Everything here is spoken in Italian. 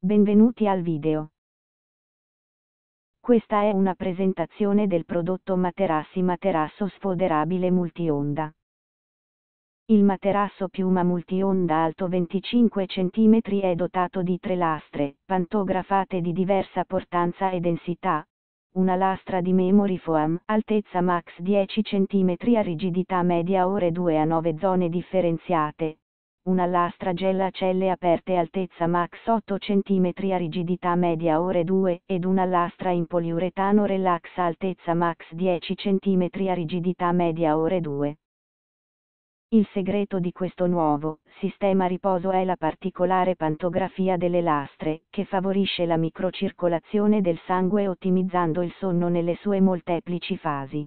Benvenuti al video. Questa è una presentazione del prodotto Materassi Materasso sfoderabile multionda. Il materasso piuma multionda alto 25 cm è dotato di tre lastre, pantografate di diversa portanza e densità, una lastra di memory foam, altezza max 10 cm a rigidità media ore 2 a 9 zone differenziate, una lastra gel a celle aperte altezza max 8 cm a rigidità media ore 2 ed una lastra in poliuretano relax altezza max 10 cm a rigidità media ore 2. Il segreto di questo nuovo sistema riposo è la particolare pantografia delle lastre, che favorisce la microcircolazione del sangue ottimizzando il sonno nelle sue molteplici fasi.